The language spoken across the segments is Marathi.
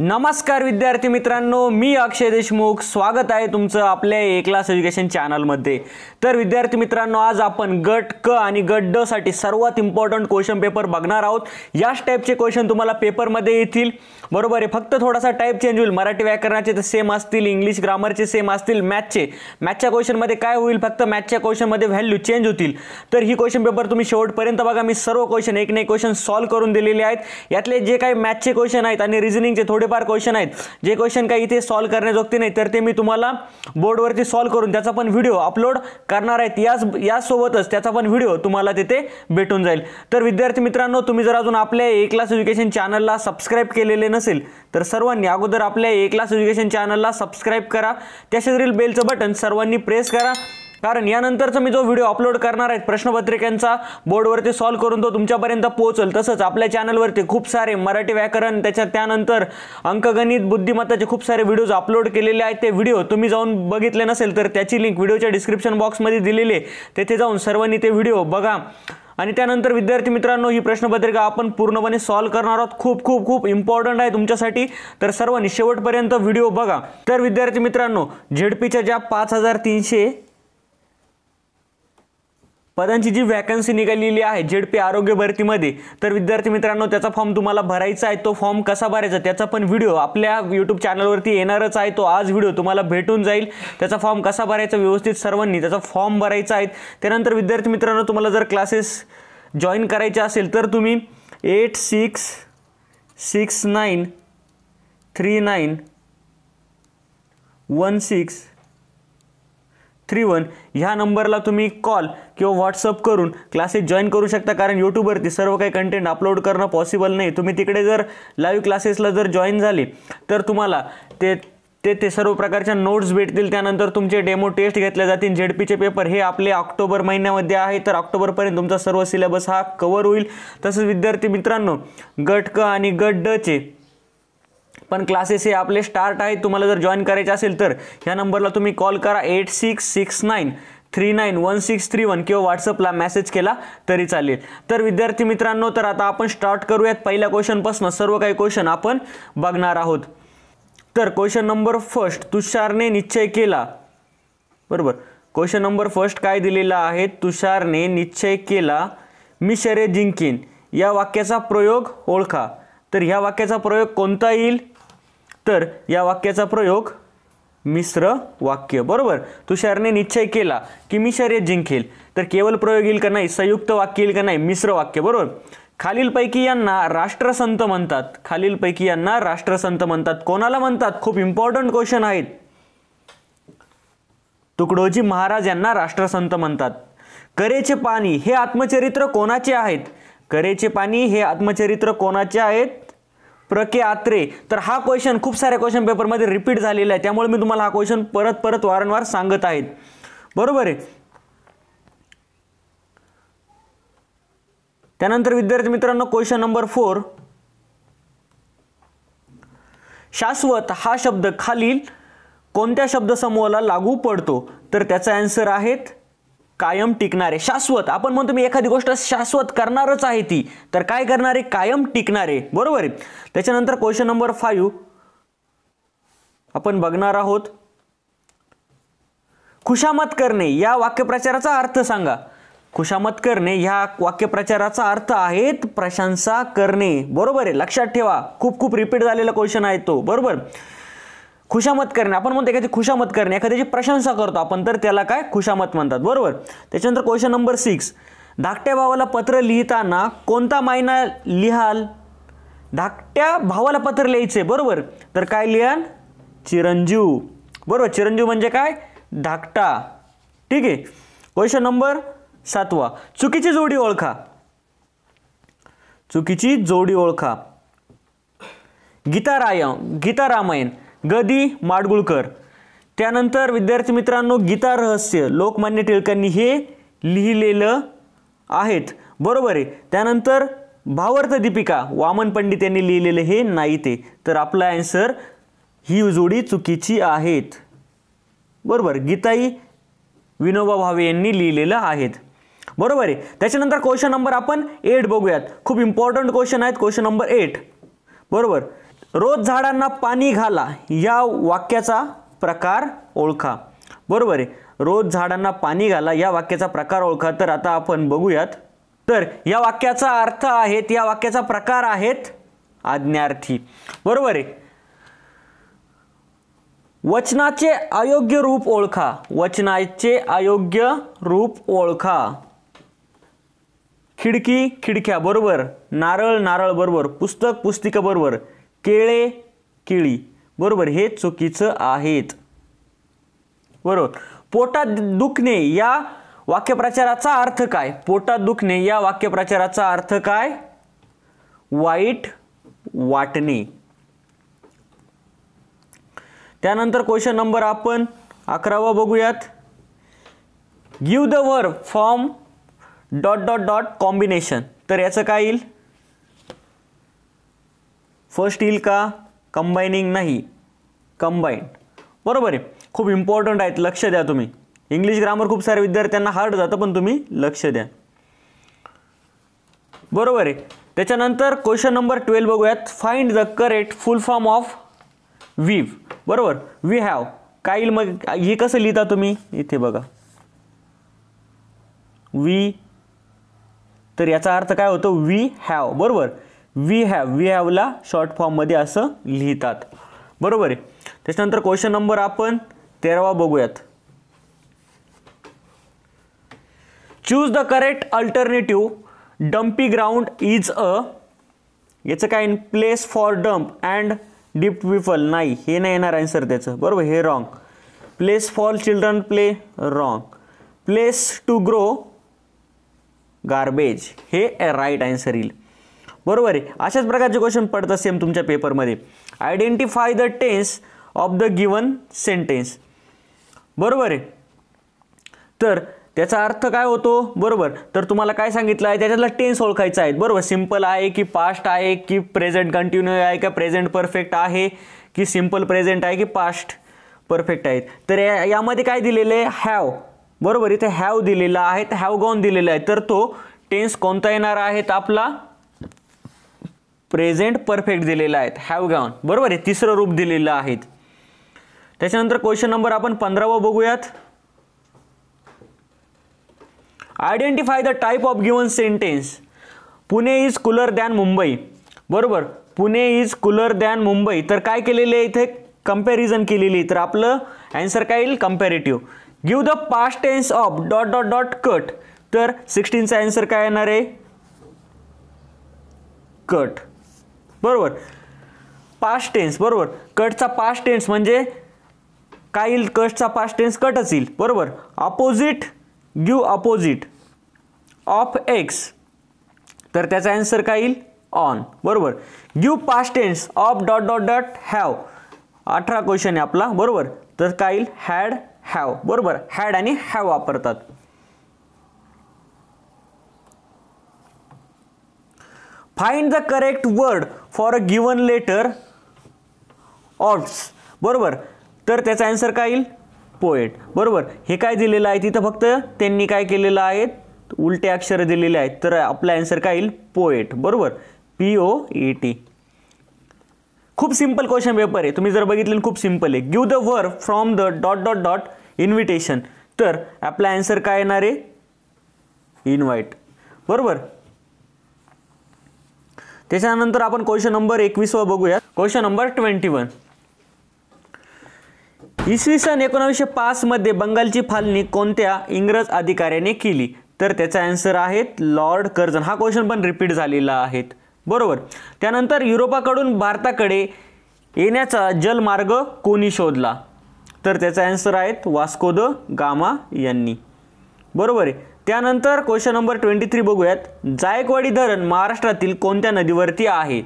नमस्कार विद्यार्थी मित्रांनो मी अक्षय देशमुख स्वागत आहे तुमचं आपल्या ए क्लास एज्युकेशन चॅनलमध्ये तर विद्यार्थी मित्रांनो आज आपण गट क आणि गट ड साठी सर्वात इम्पॉर्टंट क्वेश्चन पेपर बघणार आहोत याच टाईपचे क्वेश्चन तुम्हाला पेपरमध्ये येतील बरोबर आहे फक्त थोडासा टाईप चेंज होईल मराठी व्याकरणाचे तर सेम असतील इंग्लिश ग्रामरचे सेम असतील मॅथचे मॅथच्या क्वेश्चनमध्ये काय होईल फक्त मॅथच्या क्वेश्चनमध्ये व्हॅल्यू चेंज होतील तर ही क्वेश्चन पेपर तुम्ही शेवटपर्यंत बघा मी सर्व क्वेश्चन एक ना एक क्वेश्चन सॉल्व्ह करून दिलेले आहेत यातले जे काही मॅथचे क्वेश्चन आहेत आणि रिझनिंगचे थोडे थोडेफार क्वेश्चन आहेत जे क्वेश्चन काही इथे सॉल्व करण्याजोगते नाही तर ते मी तुम्हाला बोर्डवरती सॉल्व करून त्याचा पण व्हिडिओ अपलोड करणार आहेत याच यासोबतच त्याचा पण व्हिडिओ तुम्हाला तिथे भेटून जाईल तर विद्यार्थी मित्रांनो तुम्ही जर अजून आपल्या ए क्लास एज्युकेशन चॅनलला सबस्क्राईब केलेले नसेल तर सर्वांनी अगोदर आपल्या ए क्लास एज्युकेशन चॅनलला सबस्क्राईब करा त्याच्यावरील बेलचं बटन सर्वांनी प्रेस करा कारण यानंतरचा मी जो व्हिडिओ अपलोड करणार आहे प्रश्नपत्रिकांचा बोर्डवरती सॉल्व करून तो तुमच्यापर्यंत पोहोचेल तसंच आपल्या चॅनलवरती खूप सारे मराठी व्याकरण त्याच्या त्यानंतर अंकगणित बुद्धिमत्ताचे खूप सारे व्हिडिओज अपलोड केलेले आहेत ते व्हिडिओ तुम्ही जाऊन बघितले नसेल तर त्याची लिंक व्हिडिओच्या डिस्क्रिप्शन बॉक्समध्ये दिलेली आहे तेथे जाऊन सर्वांनी ते व्हिडिओ बघा आणि त्यानंतर विद्यार्थी मित्रांनो ही प्रश्नपत्रिका आपण पूर्णपणे सॉल्व करणार आहोत खूप खूप खूप इम्पॉर्टंट आहे तुमच्यासाठी तर सर्वांनी शेवटपर्यंत व्हिडिओ बघा तर विद्यार्थी मित्रांनो झेडपीच्या ज्या पाच हजार तीनशे पदांची जी व्हॅकन्सी निघालेली आहे जेड पी आरोग्य भरतीमध्ये तर विद्यार्थी मित्रांनो त्याचा फॉर्म तुम्हाला भरायचा आहे तो फॉर्म कसा भरायचा त्याचा पण व्हिडिओ आपल्या यूट्यूब चॅनलवरती येणारच आहे तो आज व्हिडिओ तुम्हाला भेटून जाईल त्याचा फॉर्म कसा भरायचा व्यवस्थित सर्वांनी त्याचा फॉर्म भरायचा आहे त्यानंतर विद्यार्थी मित्रांनो तुम्हाला जर क्लासेस जॉईन करायचे असेल तर तुम्ही eight six six nine three nine one six three one ह्या नंबरला तुम्ही कॉल किंवा व्हॉट्सअप करून क्लासेस जॉईन करू शकता कारण यूट्यूबवरती सर्व काही कंटेंट अपलोड करणं पॉसिबल नाही तुम्ही तिकडे जर लाईव्ह क्लासेसला जर जॉईन झाले तर तुम्हाला ते ते ते सर्व प्रकारच्या नोट्स भेटतील त्यानंतर तुमचे डेमो टेस्ट घेतल्या जातील झेडपीचे पेपर हे आपले ऑक्टोबर महिन्यामध्ये आहे तर ऑक्टोबरपर्यंत तुमचा सर्व सिलेबस हा कवर होईल तसंच विद्यार्थी मित्रांनो गट क आणि गट डचे पण क्लासेस हे आपले स्टार्ट आहेत तुम्हाला जर जॉईन करायचे असेल तर ह्या नंबरला तुम्ही कॉल करा eight six six nine three nine one six three one किंवा व्हॉट्सअपला मेसेज केला तरी चालेल तर विद्यार्थी मित्रांनो तर आता आपण स्टार्ट करूयात पहिल्या क्वेश्चनपासून सर्व काही क्वेश्चन आपण बघणार आहोत तर क्वेश्चन नंबर फर्स्ट तुषारने निश्चय केला बरोबर क्वेश्चन नंबर फर्स्ट काय दिलेला आहे तुषारने निश्चय केला मी शरे जिंकेन या वाक्याचा प्रयोग ओळखा तर ह्या वाक्याचा प्रयोग कोणता येईल तर या वाक्याचा प्रयोग मिश्र वाक्य बरोबर तुषारने निश्चय केला की मी शर्यत जिंकेल तर केवळ प्रयोग येईल का नाही संयुक्त वाक्य येईल का नाही मिश्र वाक्य बरोबर खालीलपैकी यांना राष्ट्रसंत म्हणतात खालीलपैकी यांना राष्ट्रसंत म्हणतात कोणाला म्हणतात खूप इम्पॉर्टंट क्वेश्चन आहेत तुकडोजी महाराज यांना राष्ट्रसंत म्हणतात करेचे पाणी हे आत्मचरित्र कोणाचे आहेत करेचे पाणी हे आत्मचरित्र कोणाचे आहेत प्र के आत्रे तर हा क्वेश्चन खूप साऱ्या क्वेश्चन पेपरमध्ये रिपीट झालेला आहे त्यामुळे मी तुम्हाला हा क्वेश्चन परत परत वारंवार सांगत आहेत बरोबर आहे त्यानंतर विद्यार्थी मित्रांनो क्वेश्चन नंबर फोर शाश्वत हा शब्द खालील कोणत्या शब्दसमूहाला लागू पडतो तर त्याचा अँसर आहेत कायम टिकणारे शाश्वत आपण म्हणतो मी एखादी गोष्ट शाश्वत करणारच आहे ती तर काय करणारे कायम टिकणारे बरोबर आहे त्याच्यानंतर क्वेश्चन नंबर फाईव्ह आपण बघणार आहोत खुशामत करणे या वाक्यप्रचाराचा अर्थ सांगा खुशामत करणे या वाक्यप्रचाराचा अर्थ आहेत प्रशंसा करणे बरोबर आहे लक्षात ठेवा खूप खूप रिपीट झालेला क्वेश्चन आहे तो बरोबर खुशामत करणे आपण म्हणतो एखाद्याची खुशामत करणे एखाद्याची प्रशंसा करतो आपण तर त्याला काय खुशामत म्हणतात बरोबर त्याच्यानंतर क्वेश्चन नंबर सिक्स धाकट्या भावाला पत्र लिहिताना कोणता मायना लिहाल धाकट्या भावाला पत्र लिहायचे बरोबर तर काय लिहाल चिरंजीव बरोबर चिरंजीव म्हणजे काय धाकटा ठीक आहे क्वेश्चन नंबर सातवा चुकीची जोडी ओळखा चुकीची जोडी ओळखा गीता राय गीता रामायण गदी माडगुळकर त्यानंतर विद्यार्थी मित्रांनो गीता रहस्य लोकमान्य टिळकांनी हे लिहिलेलं आहेत बरोबर आहे त्यानंतर भावार्थ दीपिका वामन पंडित यांनी लिहिलेलं हे नाही ते तर आपला ॲन्सर ही जोडी चुकीची आहेत बरोबर गीताई विनोबा भावे यांनी लिहिलेलं आहेत बरोबर आहे त्याच्यानंतर क्वेश्चन नंबर आपण एट बघूयात खूप इम्पॉर्टंट क्वेश्चन आहेत क्वेश्चन नंबर एट बरोबर रोज झाडांना पाणी घाला या वाक्याचा प्रकार ओळखा बरोबर आहे रोज झाडांना पाणी घाला या वाक्याचा प्रकार ओळखा तर आता आपण बघूयात तर या वाक्याचा अर्थ आहेत या वाक्याचा प्रकार आहेत आज्ञार्थी बरोबर आहे वचनाचे अयोग्य रूप ओळखा वचनाचे अयोग्य रूप ओळखा खिडकी खिडक्या बरोबर नारळ नारळ बरोबर पुस्तक पुस्तिका बरोबर केळे केळी बरोबर हे चुकीचं आहेत बरोबर पोटात दुखणे या वाक्यप्रचाराचा अर्थ काय पोटात दुखणे या वाक्यप्रचाराचा अर्थ काय वाईट वाटणे त्यानंतर क्वेश्चन नंबर आपण अकरावा बघूयात give the verb form dot dot dot combination तर याचं काय येईल फर्स्ट येईल का कंबाईनिंग नाही कंबाईन बरोबर आहे खूप इम्पॉर्टंट आहेत लक्ष द्या तुम्ही इंग्लिश ग्रामर खूप सारे विद्यार्थ्यांना हार्ड जातं पण तुम्ही लक्ष द्या बरोबर आहे त्याच्यानंतर क्वेश्चन नंबर ट्वेल्व बघूयात find the correct full form of we've बरोबर वी हॅव काय येईल मग हे कसं लिहिता तुम्ही इथे बघा वी तर याचा अर्थ काय होतो वी हॅव बरोबर वी हॅव वी हॅवला शॉर्ट फॉर्ममध्ये असं लिहितात बरोबर आहे त्याच्यानंतर क्वेश्चन नंबर आपण तेरावा बघूयात choose the correct alternative dumpy ground is a याचं काय place for dump and deep विफल नाही हे नाही येणार आन्सर त्याचं बरोबर हे wrong place for children play wrong place to grow garbage हे राईट आन्सर येईल बरोबर आहे अशाच प्रकारचे क्वेश्चन पडतात सेम तुमच्या पेपरमध्ये identify the tense of the given sentence बरोबर आहे तर त्याचा अर्थ काय होतो बरोबर तर तुम्हाला काय सांगितलं आहे त्याच्यातला टेन्स ओळखायचा आहे बरोबर सिम्पल आहे की पास्ट आहे की प्रेझेंट कंटिन्यू आहे का प्रेझेंट परफेक्ट आहे की सिम्पल प्रेझेंट आहे की पास्ट परफेक्ट आहेत तर या यामध्ये काय दिलेलं आहे हॅव बरोबर इथे हॅव दिलेला आहे हॅव गॉन दिलेला आहे तर तो टेन्स कोणता येणार आहे आपला प्रेझेंट परफेक्ट दिलेलं आहेत हॅव गॉन बरोबर आहे तिसरं रूप दिलेलं आहेत त्याच्यानंतर क्वेश्चन नंबर आपण पंधरावं बघूयात identify the type of given sentence Pune is cooler than Mumbai बरोबर Pune is cooler than Mumbai तर काय केलेले आहे इथे कंपॅरिझन केलेली तर आपलं ॲन्सर काय येईल comparative give the past tense of dot dot dot cut तर सिक्स्टीनचा ॲन्सर काय येणार आहे कट बरोबर पास्ट टेन्स बरोबर कटचा पास्ट टेन्स म्हणजे काय कटचा पास्ट टेन्स कट येईल बरोबर opposite give opposite of X तर त्याचा अँसर काय येईल ऑन बरोबर give past tense of dot dot dot have अठरा क्वेश्चन आहे आपला बरोबर तर काय येईल हॅड हॅव बरोबर हॅड आणि हॅव वापरतात find the correct word for a given letter oats बरोबर तर त्याचा आन्सर काय येईल पोएट बरोबर हे काय दिलेलं आहे तिथं फक्त त्यांनी काय केलेलं आहे उलटे अक्षरं दिलेले आहेत तर आपला आन्सर काय येईल पोएट बरोबर पी ओ ए टी खूप सिम्पल क्वेश्चन पेपर आहे तुम्ही जर बघितलं खूप सिंपल आहे give the word from the dot dot dot invitation तर आपला आन्सर काय येणार आहे इन्व्हाइट बरोबर त्याच्यानंतर आपण क्वेश्चन नंबर वा बघूया क्वेश्चन नंबर ट्वेंटी वन इसवी सन पाच मध्ये बंगालची फाळणी कोणत्या इंग्रज अधिकाऱ्याने केली तर त्याचा आन्सर आहेत लॉर्ड कर्जन हा क्वेश्चन पण रिपीट झालेला आहे बरोबर त्यानंतर युरोपाकडून भारताकडे येण्याचा जलमार्ग कोणी शोधला तर त्याचा आन्सर आहेत वास्को द गामा यांनी बरोबर आहे त्यानंतर क्वेश्चन नंबर ट्वेंटी थ्री बघूयात जायकवाडी धरण महाराष्ट्रातील कोणत्या नदीवरती आहे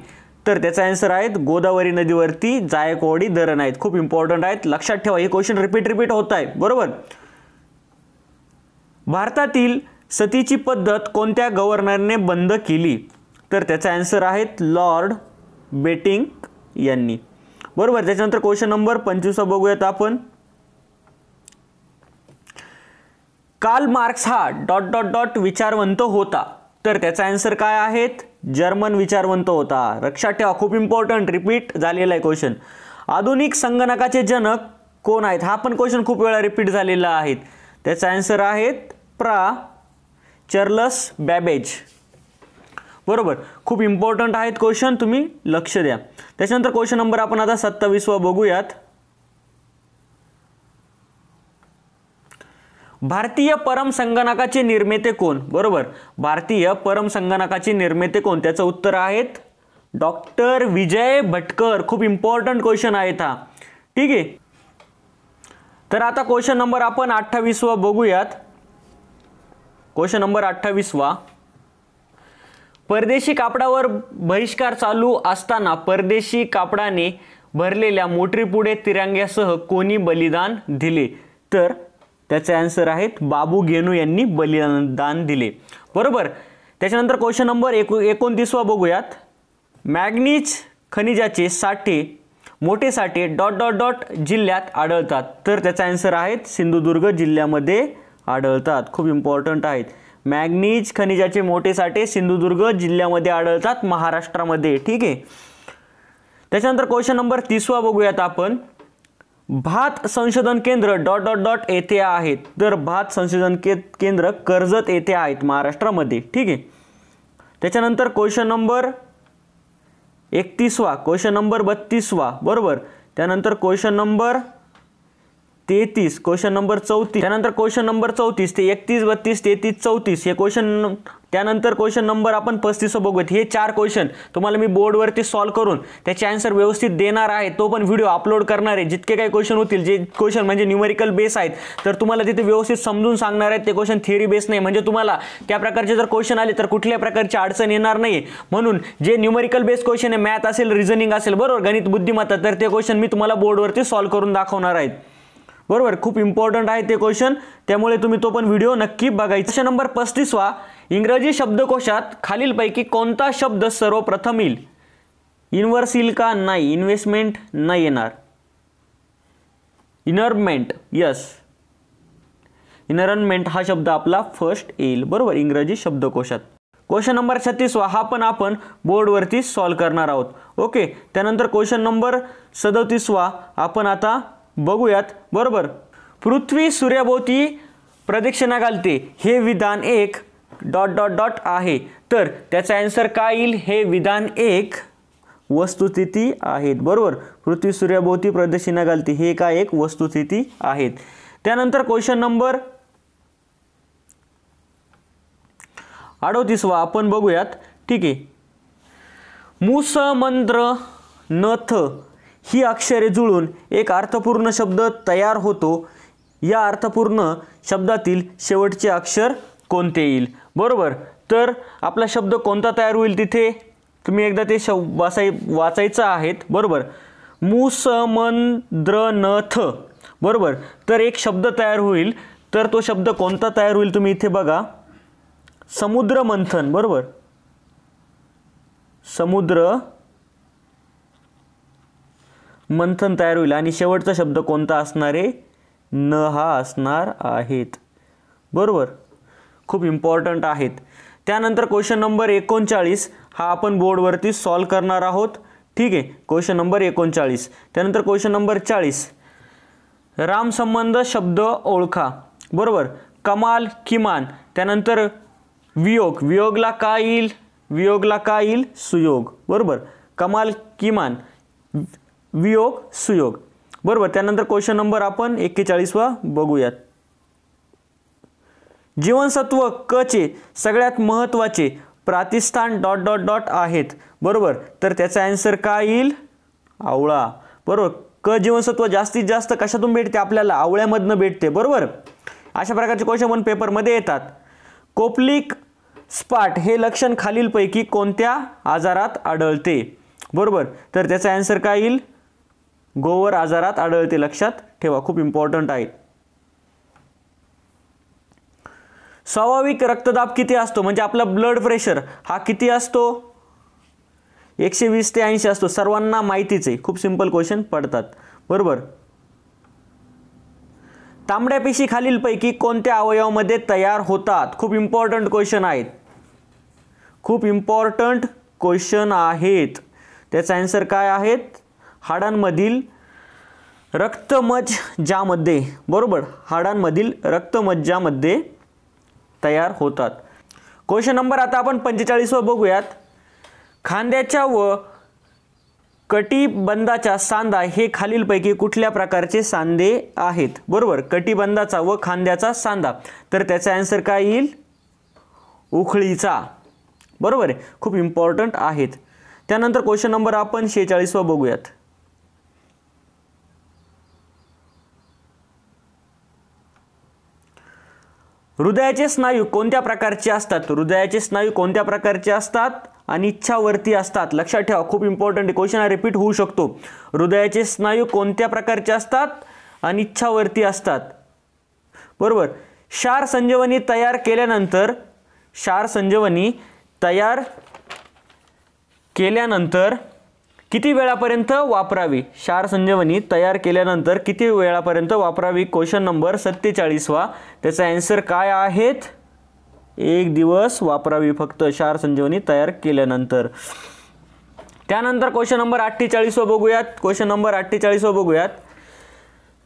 तर त्याचा आन्सर आहेत गोदावरी नदीवरती जायकवाडी धरण आहेत खूप इम्पॉर्टंट आहेत लक्षात ठेवा हे क्वेश्चन रिपीट रिपीट होत आहे बरोबर भारतातील सतीची पद्धत कोणत्या गव्हर्नरने बंद केली तर त्याचा आन्सर आहेत लॉर्ड बेटिंग यांनी बरोबर त्याच्यानंतर क्वेश्चन नंबर पंचवीसचा बघूयात आपण काल मार्क्स हा डॉट डॉट डॉट विचारवंत होता तर त्याचा आन्सर काय आहेत जर्मन विचारवंत होता लक्षात ठेवा खूप इम्पॉर्टंट रिपीट झालेला आहे क्वेश्चन आधुनिक संगणकाचे जनक कोण आहेत हा पण क्वेश्चन खूप वेळा रिपीट झालेला आहे त्याचा आन्सर आहेत प्रा चर्लस बॅबेज बरोबर खूप इम्पॉर्टंट आहेत क्वेश्चन तुम्ही लक्ष द्या त्याच्यानंतर क्वेश्चन नंबर आपण आता सत्तावीसवा बघूयात भारतीय परम संगणकाचे निर्माते कोण बरोबर भारतीय परम संगणकाचे निर्माते कोण त्याचं उत्तर आहेत डॉक्टर विजय भटकर खूप इम्पॉर्टंट क्वेश्चन आहे हा ठीक आहे तर आता क्वेश्चन नंबर आपण अठ्ठावीसवा बघूयात क्वेश्चन नंबर अठ्ठावीसवा परदेशी कापडावर बहिष्कार चालू असताना परदेशी कापडाने भरलेल्या मोटरीपुढे तिरंग्यासह कोणी बलिदान दिले तर त्याचे आन्सर आहेत बाबू गेनू यांनी बलिदान दिले बरोबर त्याच्यानंतर क्वेश्चन नंबर एको एकोणतीसवा बघूयात मॅग्नीज खनिजाचे साठे मोठे साठे डॉट डॉट डॉट जिल्ह्यात आढळतात तर त्याचा आन्सर आहेत सिंधुदुर्ग जिल्ह्यामध्ये आढळतात खूप इम्पॉर्टंट आहेत मॅग्नीज खनिजाचे मोठे साठे सिंधुदुर्ग जिल्ह्यामध्ये आढळतात महाराष्ट्रामध्ये ठीक आहे त्याच्यानंतर क्वेश्चन नंबर तीसवा बघूयात आपण भात संशोधन केंद्र डॉट डॉट डॉट येथे आहेत तर भात संशोधन के केंद्र कर्जत येथे आहेत महाराष्ट्रामध्ये ठीक आहे त्याच्यानंतर क्वेश्चन नंबर एकतीसवा क्वेश्चन नंबर बत्तीसवा बरोबर त्यानंतर क्वेश्चन नंबर तेहतीस क्वेश्चन नंबर चौतीस त्यानंतर क्वेश्चन नंबर चौतीस ते एकतीस बत्तीस तेहतीस चौतीस हे क्वेश्चन त्यानंतर क्वेश्चन नंबर आपण पस्तीस बघूयात हे चार क्वेश्चन तुम्हाला मी बोर्डवरती सॉल्व करून त्याचे आन्सर व्यवस्थित देणार आहे तो पण व्हिडिओ अपलोड करणार आहे जितके काही क्वेश्चन होतील जे क्वेश्चन म्हणजे न्युमेरिकल बेस आहेत तर तुम्हाला तिथे व्यवस्थित समजून सांगणार आहेत ते क्वेश्चन थिअरी बेस नाही म्हणजे तुम्हाला त्या प्रकारचे जर क्वेश्चन आले तर कुठल्या प्रकारची अडचण येणार नाही म्हणून जे न्युमेरिकल बेस क्वेश्चन आहे मॅथ असेल रिझनिंग असेल बरोबर गणित बुद्धिमत्ता तर ते क्वेश्चन मी तुम्हाला बोर्डवरती सॉल्व करून दाखवणार आहेत बरोबर खूप इम्पॉर्टंट आहे ते क्वेश्चन त्यामुळे तुम्ही तो पण व्हिडिओ नक्की बघायचा तशा नंबर पस्तीसवा इंग्रजी शब्दकोशात खालीलपैकी कोणता शब्द सर्वप्रथम येईल इन्व्हर्स येईल का नाही इन्व्हेस्टमेंट नाही येणार इनरमेंट यस इनरनमेंट हा शब्द आपला फर्स्ट येईल बरोबर इंग्रजी शब्दकोशात क्वेश्चन नंबर छत्तीसवा हा पण आपण बोर्डवरती सॉल्व्ह करणार आहोत ओके त्यानंतर क्वेश्चन नंबर सदतीसवा आपण आता बघूयात बरोबर पृथ्वी सूर्याभोवती प्रदक्षिणा घालते हे विधान एक डॉट डॉट डॉट आहे तर त्याचा अँसर काय येईल हे विधान एक वस्तुस्थिती आहेत बरोबर पृथ्वी सूर्याभोवती प्रदक्षिणा घालते हे काय एक वस्तुस्थिती आहेत त्यानंतर क्वेश्चन नंबर अडोतीसवा आपण बघूयात ठीक आहे मंत्र नथ ही अक्षरे जुळून एक अर्थपूर्ण शब्द तयार होतो या अर्थपूर्ण शब्दातील शेवटचे अक्षर कोणते येईल बरोबर तर आपला शब्द कोणता तयार होईल तिथे तुम्ही एकदा ते शब्द वाचाय वाचायचं आहेत बरोबर मुसमंद्रनथ बरोबर तर एक शब्द तयार होईल तर तो शब्द कोणता तयार होईल तुम्ही इथे बघा समुद्र मंथन बरोबर समुद्र मंथन तयार होईल आणि शेवटचा शब्द कोणता असणार आहे न हा असणार आहेत बरोबर खूप इम्पॉर्टंट आहेत त्यानंतर क्वेश्चन नंबर एकोणचाळीस हा आपण बोर्डवरती सॉल्व करणार आहोत ठीक आहे क्वेश्चन नंबर एकोणचाळीस त्यानंतर क्वेश्चन नंबर चाळीस रामसंबंध शब्द ओळखा बरोबर कमाल किमान त्यानंतर वियोग वियोगला का येईल वियोगला का येईल सुयोग बरोबर कमाल किमान वियोग सुयोग बरोबर त्यानंतर क्वेश्चन नंबर आपण एक्केचाळीसवा बघूयात जीवनसत्व क चे सगळ्यात महत्त्वाचे प्रातिस्थान डॉट डॉट डॉट आहेत बरोबर तर त्याचा आन्सर काय येईल आवळा बरोबर क जीवनसत्व जास्तीत जास्त कशातून भेटते आपल्याला आवळ्यामधनं भेटते बरोबर अशा प्रकारचे क्वेश्चन पण पेपरमध्ये येतात कोपलिक स्पाट हे लक्षण खालीलपैकी कोणत्या आजारात आढळते बरोबर तर त्याचा आन्सर काय येईल गोवर आजारात आढळते लक्षात ठेवा खूप इम्पॉर्टंट आहे स्वाभाविक रक्तदाब किती असतो म्हणजे आपला ब्लड प्रेशर हा किती असतो एकशे वीस ते ऐंशी असतो सर्वांना माहितीच आहे खूप सिंपल क्वेश्चन पडतात बरोबर तांबड्या पेशी खालीलपैकी कोणत्या अवयवामध्ये तयार होतात खूप इम्पॉर्टंट क्वेश्चन आहेत खूप इम्पॉर्टंट क्वेश्चन आहेत त्याचा आन्सर काय आहेत हाडांमधील रक्तमज्जामध्ये बरोबर हाडांमधील रक्तमज्जामध्ये तयार होतात क्वेश्चन नंबर आता आपण पंचेचाळीसवर बघूयात खांद्याच्या व कटिबंधाचा सांधा हे खालीलपैकी कुठल्या प्रकारचे सांधे आहेत बरोबर कटिबंधाचा व खांद्याचा सांधा तर त्याचा अँसर काय येईल उखळीचा बरोबर आहे खूप इम्पॉर्टंट आहेत त्यानंतर क्वेश्चन नंबर आपण शेचाळीसवा बघूयात हृदयाचे स्नायू कोणत्या प्रकारचे असतात हृदयाचे स्नायू कोणत्या प्रकारचे असतात आणि इच्छावरती असतात लक्षात ठेवा खूप इम्पॉर्टंट क्वेश्चन हा रिपीट होऊ शकतो हृदयाचे स्नायू कोणत्या प्रकारचे असतात आणि इच्छावरती असतात बरोबर क्षार संजीवनी तयार केल्यानंतर क्षार संजीवनी तयार केल्यानंतर किती वेळापर्यंत वापरावी शार संजीवनी तयार केल्यानंतर किती वेळापर्यंत वापरावी क्वेश्चन नंबर सत्तेचाळीसवा त्याचा अँसर काय आहेत एक दिवस वापरावी फक्त शार संजीवनी तयार केल्यानंतर त्यानंतर क्वेश्चन नंबर अठ्ठेचाळीसवर बघूयात क्वेश्चन नंबर अठ्ठेचाळीसवर बघूयात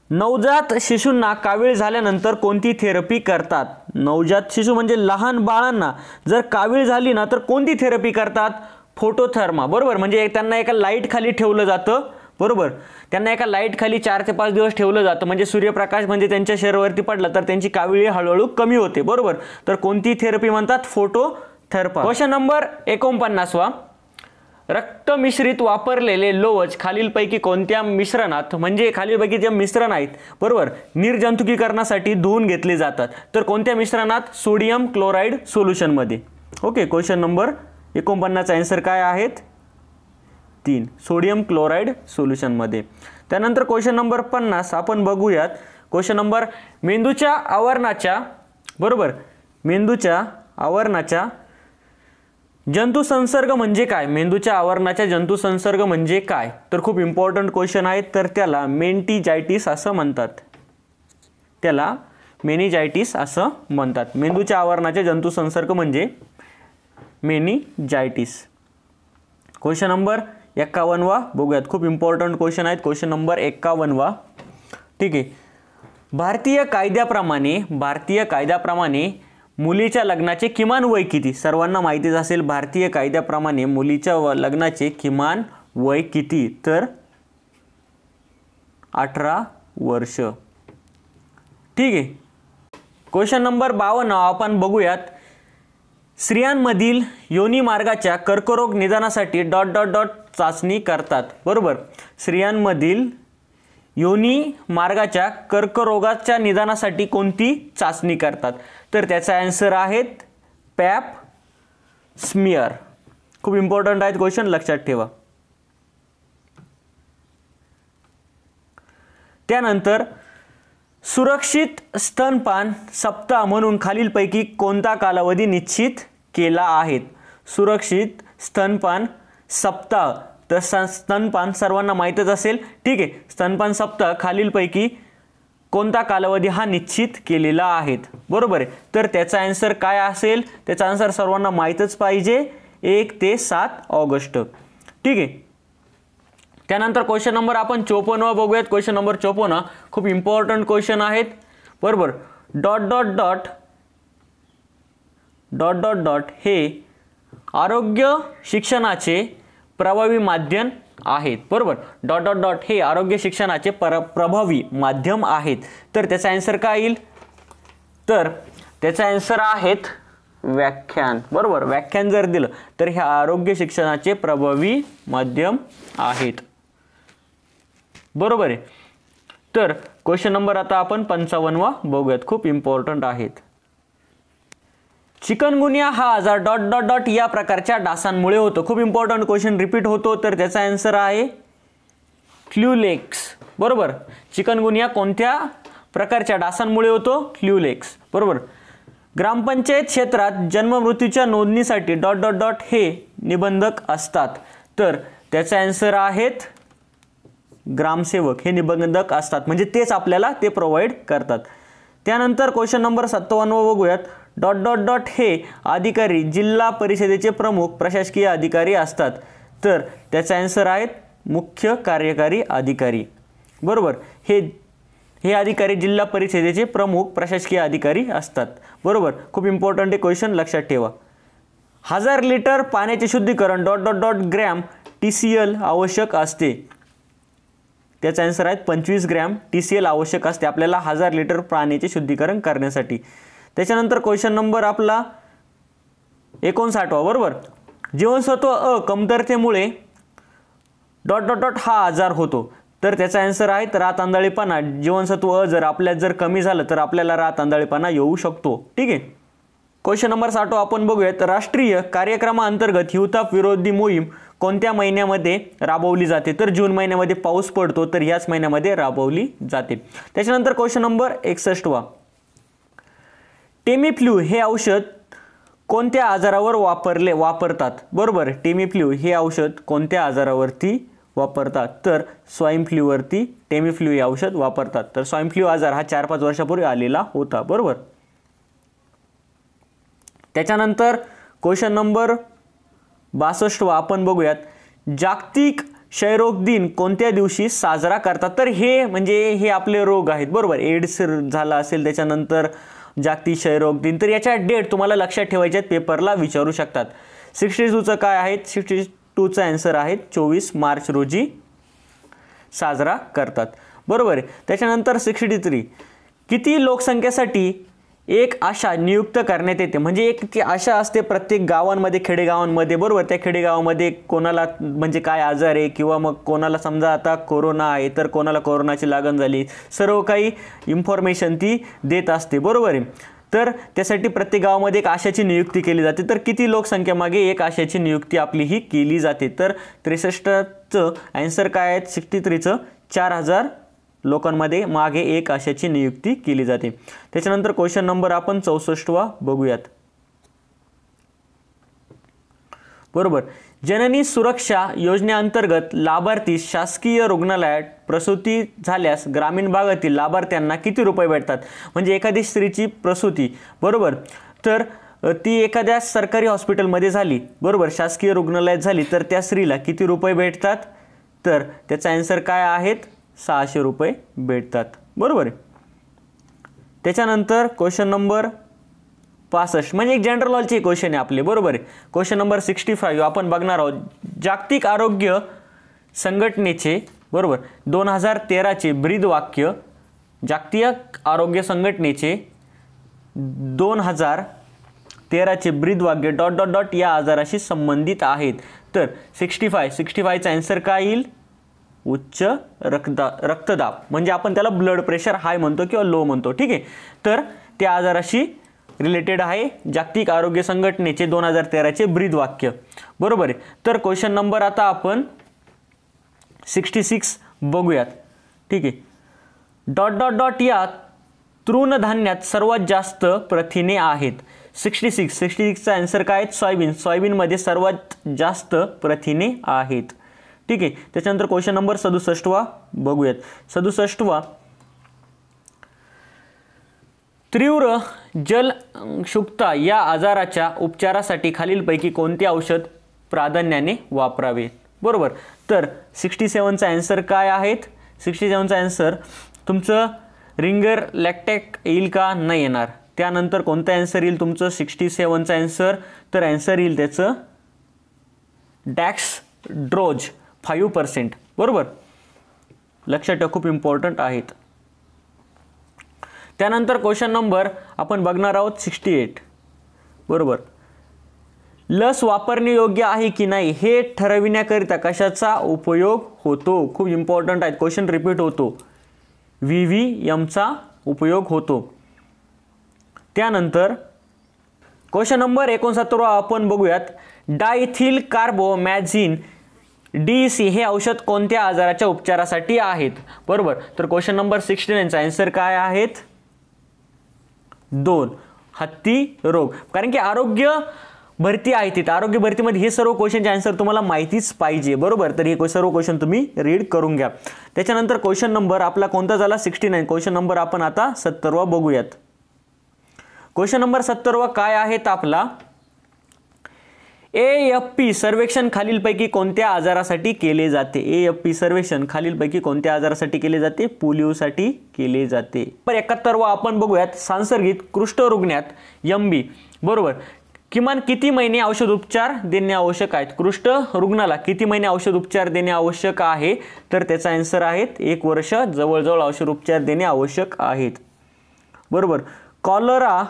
नवजात शिशूंना कावीळ झाल्यानंतर कोणती थेरपी करतात नवजात शिशू म्हणजे लहान बाळांना जर कावीळ झाली ना तर कोणती थेरपी करतात फोटोथर्मा बरोबर म्हणजे त्यांना एका लाईट खाली ठेवलं जातं बरोबर त्यांना एका लाईट खाली चार ते पाच दिवस ठेवलं जातं म्हणजे सूर्यप्रकाश म्हणजे त्यांच्या शरीरावरती पडला तर त्यांची कावीळी हळूहळू कमी होते बरोबर तर कोणती थेरपी म्हणतात फोटो थेरपा क्वेश्चन नंबर एकोणपन्नासवा रक्त मिश्रित वापरलेले लोवज खालीलपैकी कोणत्या मिश्रणात म्हणजे खालीलपैकी जे मिश्रण आहेत बरोबर निर्जंतुकीकरणासाठी धुवून घेतले जातात तर कोणत्या मिश्रणात सोडियम क्लोराईड सोल्युशनमध्ये ओके क्वेश्चन नंबर एकोणपन्नास ॲन्सर काय आहेत तीन सोडियम क्लोराईड सोल्युशनमध्ये त्यानंतर क्वेश्चन नंबर पन्नास आपण बघूयात क्वेश्चन नंबर मेंदूच्या आवरणाच्या बरोबर मेंदूच्या आवरणाच्या जंतुसंसर्ग म्हणजे काय मेंदूच्या आवरणाच्या जंतुसंसर्ग म्हणजे काय तर खूप इम्पॉर्टंट क्वेश्चन आहे तर त्याला मेंटीजायटीस असं म्हणतात त्याला मेनिजायटिस असं म्हणतात मेंदूच्या आवरणाच्या जंतुसंसर्ग म्हणजे मेनिजायटिस क्वेश्चन नंबर एक्कावनवा बघूयात खूप इम्पॉर्टंट क्वेश्चन आहेत क्वेश्चन नंबर एक्कावनवा ठीक आहे भारतीय कायद्याप्रमाणे भारतीय कायद्याप्रमाणे मुलीच्या लग्नाचे किमान वय किती सर्वांना माहितीच असेल भारतीय कायद्याप्रमाणे मुलीच्या लग्नाचे किमान वय किती तर अठरा वर्ष ठीक आहे क्वेश्चन नंबर बावन्न आपण बघूयात स्त्रियांमधील योनी मार्गाच्या कर्करोग निदानासाठी डॉट डॉट डॉट चाचणी करतात बरोबर स्त्रियांमधील योनी मार्गाच्या कर्करोगाच्या निदानासाठी कोणती चाचणी करतात तर त्याचा ॲन्सर आहेत पॅप स्मिअर खूप इम्पॉर्टंट आहेत क्वेश्चन लक्षात ठेवा त्यानंतर सुरक्षित स्तनपान सप्ताह म्हणून खालीलपैकी कोणता कालावधी निश्चित केला आहेत सुरक्षित स्तनपान सप्ताह तर स्तनपान सर्वांना माहीतच असेल ठीक आहे स्तनपान सप्ताह खालीलपैकी कोणता कालावधी हा निश्चित केलेला आहे बरोबर आहे तर त्याचा आन्सर काय असेल त्याचा आन्सर सर्वांना माहीतच पाहिजे एक ते सात ऑगस्ट ठीक आहे त्यानंतर क्वेश्चन नंबर आपण चोपन्न बघूयात क्वेश्चन नंबर चोपन्न खूप इम्पॉर्टंट क्वेश्चन आहेत बरोबर dot dot dot dot dot dot हे आरोग्य शिक्षणाचे प्रभावी माध्यम आहेत बरोबर डॉट डॉट डॉट हे आरोग्य शिक्षणाचे प्र प्रभावी माध्यम आहेत तर त्याचा ॲन्सर काय येईल तर त्याचा ॲन्सर आहेत व्याख्यान बरोबर व्याख्यान जर दिलं तर हे आरोग्य शिक्षणाचे प्रभावी माध्यम आहेत बरोबर आहे तर क्वेश्चन नंबर आता आपण पंचावन्नवा बघूयात खूप इम्पॉर्टंट आहेत चिकनगुनिया हा आजार डॉट डॉट डॉट या प्रकारच्या डासांमुळे होतो खूप इम्पॉर्टंट क्वेश्चन रिपीट होतो तर त्याचा आन्सर आहे लेक्स बरोबर चिकनगुनिया कोणत्या प्रकारच्या डासांमुळे होतो लेक्स बरोबर ग्रामपंचायत क्षेत्रात जन्ममृत्यूच्या नोंदणीसाठी डॉट डॉट डॉट हे निबंधक असतात तर त्याचा आन्सर आहेत ग्रामसेवक हे निबंधक असतात म्हणजे तेच आपल्याला ते प्रोव्हाइड करतात त्यानंतर क्वेश्चन नंबर सत्तावन्न बघूयात डॉट डॉट डॉट हे अधिकारी जिल्हा परिषदेचे प्रमुख प्रशासकीय अधिकारी असतात तर त्याचा ॲन्सर आहेत मुख्य कार्यकारी अधिकारी बरोबर हे हे अधिकारी जिल्हा परिषदेचे प्रमुख प्रशासकीय अधिकारी असतात बरोबर खूप इम्पॉर्टंट हे क्वेश्चन लक्षात ठेवा हजार लिटर पाण्याचे शुद्धीकरण dot dot dot gram T C L आवश्यक असते त्याचा आन्सर आहे पंचवीस ग्रॅम टी सी एल आवश्यक असते आपल्याला हजार लिटर पाण्याचे शुद्धीकरण करण्यासाठी त्याच्यानंतर क्वेश्चन नंबर आपला एकोणसाठवा बरोबर जीवनसत्व अ कमतरतेमुळे डॉट डॉट डॉट हा आजार होतो तर त्याचा आन्सर आहे तर रात आंधळेपणा जीवनसत्व अ जर आपल्यात जर कमी झालं तर आपल्याला रात आंधळेपणा येऊ शकतो ठीक आहे क्वेश्चन नंबर साठो आपण बघूयात राष्ट्रीय कार्यक्रमाअंतर्गत हिवताप विरोधी मोहीम कोणत्या महिन्यामध्ये राबवली जाते तर जून महिन्यामध्ये पाऊस पडतो तर याच महिन्यामध्ये राबवली जाते त्याच्यानंतर क्वेश्चन नंबर एकसष्टवा टेमिफ्ल्यू हे औषध कोणत्या आजारावर वापरले वापरतात बरोबर टेमिफ्ल्यू हे औषध कोणत्या आजारावरती वापरतात तर स्वाईन फ्ल्यूवरती टेमिफ्ल्यू हे औषध वापरतात तर स्वाईन फ्ल्यू आजार हा चार पाच वर्षापूर्वी आलेला होता बरोबर त्याच्यानंतर क्वेश्चन नंबर वा आपण बघूयात जागतिक क्षयरोग दिन कोणत्या दिवशी साजरा करतात तर हे म्हणजे हे आपले रोग आहेत बरोबर एड्स झाला असेल त्याच्यानंतर जागतिक क्षयरोग दिन तर याच्या डेट तुम्हाला लक्षात ठेवायच्यात पेपरला विचारू शकतात सिक्स्टी टूचं काय आहे सिक्स्टी टूचं ॲन्सर आहे चोवीस मार्च रोजी साजरा करतात बरोबर त्याच्यानंतर सिक्स्टी थ्री किती लोकसंख्येसाठी एक आशा नियुक्त करण्यात येते म्हणजे एक ती आशा असते प्रत्येक गावांमध्ये खेडेगावांमध्ये बरोबर त्या खेडेगावामध्ये कोणाला म्हणजे काय आजार आहे किंवा मग कोणाला समजा आता कोरोना आहे तर कोणाला कोरोनाची लागण झाली सर्व काही इन्फॉर्मेशन ती देत असते बरोबर आहे तर त्यासाठी प्रत्येक गावामध्ये एक आशाची नियुक्ती केली जाते तर किती लोकसंख्येमागे एक आशाची नियुक्ती आपली ही केली जाते तर त्रेसष्टचं अँसर काय आहे सिक्स्टी थ्रीचं चार हजार लोकांमध्ये मागे एक अशाची नियुक्ती केली जाते त्याच्यानंतर क्वेश्चन नंबर आपण चौसष्टवा बघूयात बरोबर जननी सुरक्षा योजनेअंतर्गत लाभार्थी शासकीय रुग्णालयात प्रसूती झाल्यास ग्रामीण भागातील लाभार्थ्यांना किती रुपये भेटतात म्हणजे एखादी स्त्रीची प्रसूती बरोबर तर ती एखाद्या सरकारी हॉस्पिटलमध्ये झाली बरोबर शासकीय रुग्णालयात झाली तर त्या स्त्रीला किती रुपये भेटतात तर त्याचा अँसर काय आहेत सहाशे रुपये भेटतात बरोबर आहे त्याच्यानंतर क्वेश्चन नंबर पासष्ट म्हणजे एक जनरल ऑलचे क्वेश्चन आहे आपले बरोबर आहे क्वेश्चन नंबर सिक्स्टी फाईव्ह आपण बघणार आहोत जागतिक आरोग्य संघटनेचे बरोबर दोन हजार तेराचे ब्रीद वाक्य जागतिक आरोग्य संघटनेचे दोन हजार तेराचे ब्रीद वाक्य डॉट डॉट डॉट या आजाराशी संबंधित आहेत तर सिक्स्टी फाय सिक्स्टी फायचा आन्सर काय येईल उच्च रक्तदा रक्तदाब म्हणजे आपण त्याला ब्लड प्रेशर हाय म्हणतो किंवा लो म्हणतो ठीक आहे तर त्या आजाराशी रिलेटेड आहे जागतिक आरोग्य संघटनेचे दोन हजार तेराचे ब्रीद वाक्य बरोबर आहे तर क्वेश्चन नंबर आता आपण सिक्स्टी सिक्स बघूयात ठीक आहे डॉट डॉट डॉट या तृणधान्यात सर्वात जास्त प्रथिने आहेत सिक्स्टी सिक्स सिक्स्टी सिक्सचा अँसर काय आहेत सॉयबीन सॉयबीनमध्ये सर्वात जास्त प्रथिने आहेत ठीक आहे त्याच्यानंतर क्वेश्चन नंबर सदुसष्टवा बघूयात सदुसष्टवा तीव्र शुक्ता या आजाराच्या उपचारासाठी खालीलपैकी कोणते औषध प्राधान्याने वापरावे बरोबर तर सिक्स्टी सेवनचा ॲन्सर काय आहेत सिक्स्टी सेवनचा ॲन्सर तुमचं रिंगर लॅक्टॅक येईल का नाही येणार त्यानंतर कोणता ॲन्सर येईल तुमचं सिक्स्टी सेवनचा ॲन्सर तर अँसर येईल त्याचं डॅक्स ड्रोज फाईव्ह पर्सेंट बरोबर लक्षात ठेवा खूप इम्पॉर्टंट आहेत त्यानंतर क्वेश्चन नंबर आपण बघणार आहोत सिक्स्टी एट बरोबर लस वापरणे योग्य आहे की नाही हे ठरविण्याकरिता कशाचा उपयोग होतो खूप इम्पॉर्टंट आहे क्वेश्चन रिपीट होतो व्ही व्ही एमचा उपयोग होतो त्यानंतर क्वेश्चन नंबर एकोणसत्तर आपण बघूयात डायथिल कार्बोमॅझिन डी सी हे औषध कोणत्या आजाराच्या उपचारासाठी आहेत बरोबर तर क्वेश्चन नंबर सिक्स्टी नाईनचा आन्सर काय आहेत दोन हत्ती रोग कारण की आरोग्य भरती आहे तिथं आरोग्य भरतीमध्ये हे सर्व क्वेश्चनचे आन्सर तुम्हाला माहितीच पाहिजे बरोबर तर हे सर्व क्वेश्चन तुम्ही रीड करून घ्या त्याच्यानंतर क्वेश्चन नंबर आपला कोणता झाला सिक्स्टी नाईन क्वेश्चन नंबर आपण आता सत्तरवा बघूयात क्वेश्चन नंबर सत्तरवा काय आहेत आपला ए एफ पी सर्वेक्षण खालीलपैकी कोणत्या आजारासाठी केले जाते ए एफ पी सर्वेक्षण खालीलपैकी कोणत्या आजारासाठी केले जाते पोलिओसाठी केले जाते पर एकाहत्तर व आपण बघूयात सांसर्गिक रुग्णात एम बी बरोबर किमान किती महिने औषध उपचार देणे आवश्यक आहेत कृष्ठ रुग्णाला किती महिने औषध उपचार देणे आवश्यक आहे तर त्याचा आन्सर आहेत एक वर्ष जवळजवळ औषध उपचार देणे आवश्यक आहेत बरोबर कॉलरा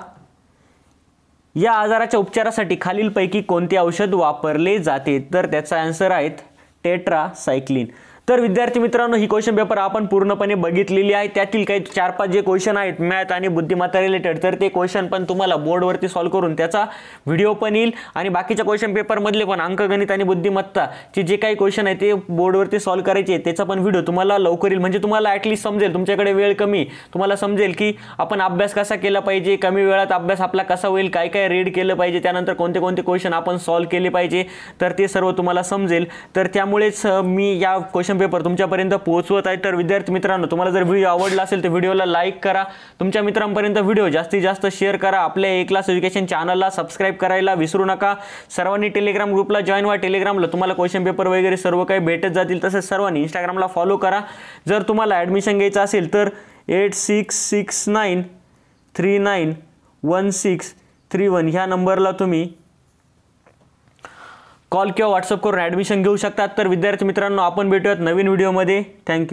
या आजाराच्या उपचारासाठी खालीलपैकी कोणते औषध वापरले जाते तर त्याचा आन्सर आहेत टेट्रा सायक्लिन तर विद्यार्थी मित्रांनो ही क्वेश्चन पेपर आपण पूर्णपणे बघितलेली आहे त्यातील काही चार पाच जे क्वेश्चन आहेत मॅथ आणि बुद्धिमत्ता रिलेटेड तर ते क्वेश्चन पण तुम्हाला बोर्डवरती सॉल्व्ह करून त्याचा व्हिडिओ पण येईल आणि बाकीच्या क्वेश्चन पेपरमधले पण अंकगणित आणि बुद्धिमत्ताचे जे काही क्वेश्चन आहे ते बोर्डवरती सॉल्व्ह करायचे त्याचा पण व्हिडिओ तुम्हाला लवकर येईल म्हणजे तुम्हाला ॲटलीस्ट समजेल तुमच्याकडे वेळ कमी तुम्हाला समजेल की आपण अभ्यास कसा केला पाहिजे कमी वेळात अभ्यास आपला कसा होईल काय काय रीड केलं पाहिजे त्यानंतर कोणते कोणते क्वेश्चन आपण सॉल्व्ह केले पाहिजे तर ते सर्व तुम्हाला समजेल तर त्यामुळेच मी या क्वेश्चन क्वेश्चन पेपर तुमच्यापर्यंत पोहोचवत आहे तर विद्यार्थी मित्रांनो तुम्हाला जर व्हिडिओ आवडला असेल तर व्हिडिओला लाईक करा तुमच्या मित्रांपर्यंत व्हिडिओ जास्तीत जास्त शेअर करा आपल्या एक क्लास एज्युकेशन चॅनलला सबस्क्राईब करायला विसरू नका सर्वांनी टेलिग्राम ग्रुपला जॉईन व्हा टेलिग्रामला तुम्हाला क्वेश्चन पेपर वगैरे सर्व काही भेटत जातील तसेच सर्वांनी इंस्टाग्रामला फॉलो करा जर तुम्हाला ॲडमिशन घ्यायचं असेल तर eight six six nine three nine one six three one ह्या नंबरला तुम्ही कॉल किंवा व्हॉट्सअप करून ॲडमिशन घेऊ शकतात तर विद्यार्थी मित्रांनो आपण भेटूयात नवीन व्हिडिओमध्ये थँक्यू